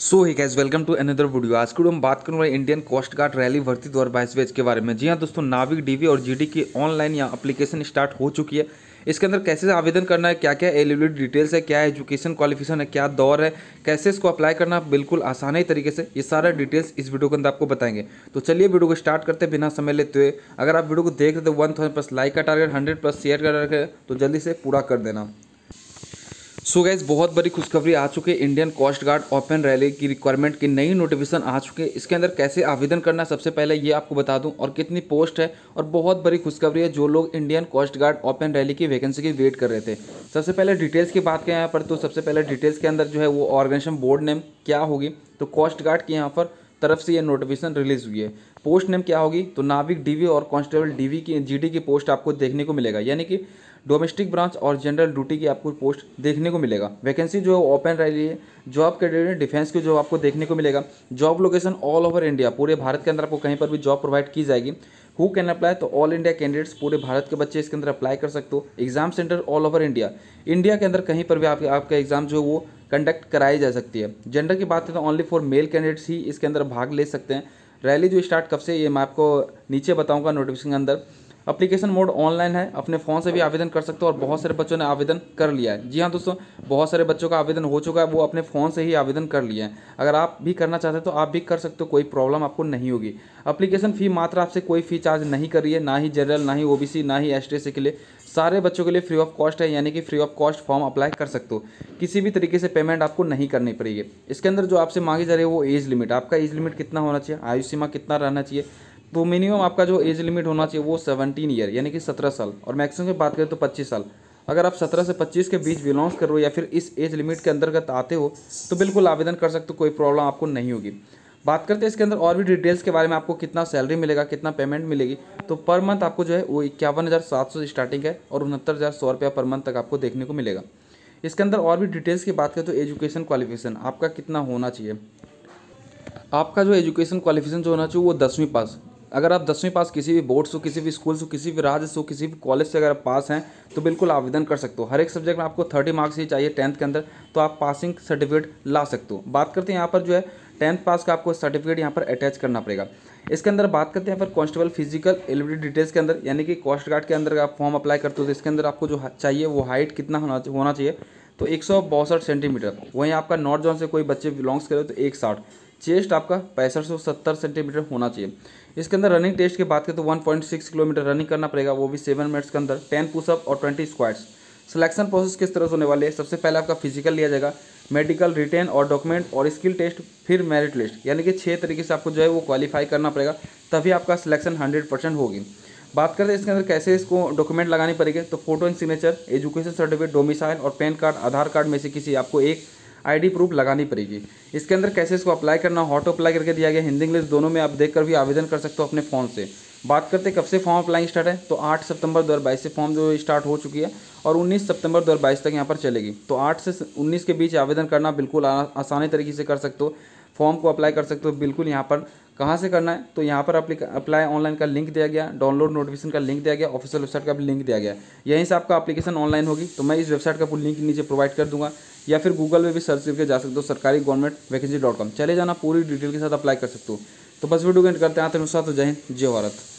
So hi guys welcome to another video आज के हम बात करूँगा इंडियन कोस्ट गार्ड रैली भर्ती दो हज़ार के बारे में जी हाँ दोस्तों नाविक डीवी और जीडी की ऑनलाइन यहाँ अप्लीकेशन स्टार्ट हो चुकी है इसके अंदर कैसे आवेदन करना है क्या क्या एलिबिलिटी डिटेल्स है क्या एजुकेशन क्वालिफिकेशन है क्या दौर है कैसे इसको अप्लाई करना बिल्कुल आसान ही तरीके से ये सारा डिटेल्स इस वीडियो के अंदर आपको बताएंगे तो चलिए वीडियो को स्टार्ट करते बिना समय लेते हुए अगर आप वीडियो को देख रहे तो वन थाउजेंड प्लस लाइक का टारगेट हंड्रेड प्लस शेयर का टारगेट तो जल्दी से पूरा कर देना सो गाइज गैस बहुत बड़ी खुशखबरी आ चुकी है Indian coast guard open rally की रिक्वायरमेंट की नई नोटिफिकेशन आ चुके हैं इसके अंदर कैसे आवेदन करना सबसे पहले ये आपको बता दूं और कितनी पोस्ट है और बहुत बड़ी खुशखबरी है जो लोग Indian coast guard open rally की वैकेंसी की वेट कर रहे थे सबसे पहले डिटेल्स की बात करें यहाँ पर तो सबसे पहले डिटेल्स के अंदर जो है वो ऑर्गेनाइजेशन बोर्ड नेम क्या होगी तो कोस्ट गार्ड की यहाँ पर तरफ से ये नोटिफिकेशन रिलीज हुई है पोस्ट नेम क्या होगी तो नाविक डीवी और कांस्टेबल डीवी की जीडी की पोस्ट आपको देखने को मिलेगा यानी कि डोमेस्टिक ब्रांच और जनरल ड्यूटी की आपको पोस्ट देखने को मिलेगा वैकेंसी जो है ओपन रह रही है जॉब कैंडिडेट डिफेंस की जो आपको देखने को मिलेगा job location all over India पूरे भारत के अंदर आपको कहीं पर भी जॉब प्रोवाइड की जाएगी हु कैन अप्लाई तो ऑल इंडिया कैंडिडेट्स पूरे भारत के बच्चे इसके अंदर अप्लाई कर सकते हो exam centre all over India India के अंदर कहीं पर भी आपके आपका एग्जाम जो है वो कंडक्ट कराई जा सकती है जेंडर की बात करें तो ओनली फॉर मेल कैंडिडेट्स ही इसके अंदर भाग ले सकते हैं रैली जो स्टार्ट कब से ये मैं आपको नीचे बताऊंगा नोटिफिकेशन के अंदर अप्लीकेशन मोड ऑनलाइन है अपने फ़ोन से भी हाँ। आवेदन कर सकते हो और बहुत सारे बच्चों ने आवेदन कर लिया है जी हाँ दोस्तों बहुत सारे बच्चों का आवेदन हो चुका है वो अपने फ़ोन से ही आवेदन कर लिए हैं अगर आप भी करना चाहते हैं तो आप भी कर सकते हो कोई प्रॉब्लम आपको नहीं होगी अप्लीकेशन फ़ी मात्र आपसे कोई फ़ी चार्ज नहीं कर रही है ना ही जनरल ना ही ओ ना ही एस के लिए सारे बच्चों के लिए फ्री ऑफ कॉस्ट है यानी कि free of cost form apply कर सकते हो किसी भी तरीके से पेमेंट आपको नहीं करनी पड़ेगी इसके अंदर जो आपसे मांगी जा रही है वो एज लिमिट आपका एज लिमिट कितना होना चाहिए आयु सीमा कितना रहना चाहिए तो मिनिमम आपका जो एज लिमिट होना चाहिए वो सेवनटीन ईयर यानी कि सत्रह साल और मैक्सिमम की बात करें तो पच्चीस साल अगर आप सत्रह से पच्चीस के बीच बिलोंग कर रहे हो या फिर इस एज लिमिट के अंतर्गत आते हो तो बिल्कुल आवेदन कर सकते हो कोई प्रॉब्लम आपको नहीं होगी बात करते हैं इसके अंदर और भी डिटेल्स के बारे में आपको कितना सैलरी मिलेगा कितना पेमेंट मिलेगी तो पर मंथ आपको जो है वो इक्यावन हज़ार सात सौ स्टार्टिंग है और उनहत्तर हज़ार सौ रुपया पर मंथ तक आपको देखने को मिलेगा इसके अंदर और भी डिटेल्स की बात करें तो एजुकेशन क्वालिफिकेशन आपका कितना होना चाहिए आपका जो एजुकेशन क्वालिफिकेशन जो होना चाहिए वो दसवीं पास अगर आप दसवीं पास किसी भी बोर्ड से किसी भी स्कूल से किसी भी राज्य से किसी भी कॉलेज से अगर आप पास हैं तो बिल्कुल आवेदन कर सकते हो हर एक सब्जेक्ट में आपको थर्टी मार्क्स ही चाहिए टेंथ के अंदर तो आप पासिंग सर्टिफिकेट ला सकते हो बात करते हैं यहाँ पर जो है टेंथ पास का आपको सर्टिफिकेट यहाँ पर अटैच करना पड़ेगा इसके अंदर बात करते हैं फिर कॉन्स्टेबल फिजिकल एलिबिलिटी डिटेल्स के अंदर यानी कि कॉस्ट गार्ड के अंदर आप फॉर्म अप्लाई करते हो तो इसके अंदर आपको जो चाहिए वो हाइट कितना होना होना चाहिए तो एक सेंटीमीटर वहीं आपका नॉर्थ जोन से कोई बच्चे बिलोंग्स करे तो एक साठ चेस्ट आपका पैंसठ सौ सत्तर सेंटीमीटर होना चाहिए इसके अंदर रनिंग टेस्ट की बात करें तो 1.6 किलोमीटर रनिंग करना पड़ेगा वो भी सेवन मिनट्स के अंदर टेन पुशअप और ट्वेंटी स्क्वाड्स सिलेक्शन प्रोसेस किस तरह से होने वाले हैं सबसे पहले आपका फिजिकल लिया जाएगा मेडिकल रिटेन और डॉक्यूमेंट और स्किल टेस्ट फिर मेरिट लिस्ट यानी कि छः तरीके से आपको जो है वो क्वालिफाई करना पड़ेगा तभी आपका सिलेक्शन हंड्रेड परसेंट होगी बात करते हैं इसके अंदर कैसे इसको डॉक्यूमेंट लगानी पड़ेगी तो photo and signature education certificate domicile और पैन कार्ड आधार कार्ड में से किसी आपको एक आईडी प्रूफ लगानी पड़ेगी इसके अंदर कैसे इसको अप्लाई करना हॉट अप्लाई करके दिया गया हिंदी इंग्लिश दोनों में आप देख कर भी आवेदन कर सकते हो अपने फ़ोन से बात करते कब से फॉर्म अप्लाइंग स्टार्ट है तो 8 सितंबर 2022 से फॉर्म जो स्टार्ट हो चुकी है और 19 सितंबर 2022 तक यहाँ पर चलेगी तो 8 से 19 के बीच आवेदन करना बिल्कुल आसानी तरीके से कर सकते हो फॉर्म को अप्लाई कर सकते हो बिल्कुल यहाँ पर कहाँ से करना है तो यहाँ पर अप्लाई ऑनलाइन का लिंक दिया गया डाउनलोड नोटिफिकेशन का लिंक दिया गया ऑफिशियल वेबसाइट का भी लिंक दिया गया यहीं से आपका एप्लीकेशन ऑनलाइन होगी तो मैं इस वेबसाइट का पूरी लिंक नीचे प्रोवाइड कर दूंगा या फिर गूगल में भी सर्च करके जा सकते हो सरकारी गवर्नमेंट वैकेंसी डॉट कॉम चले जाना पूरी डिटेल के साथ अप्लाई कर सकते हो तो बस वीडियो एंड करते हैं आते अनुसार तो जय हिंद जय भारत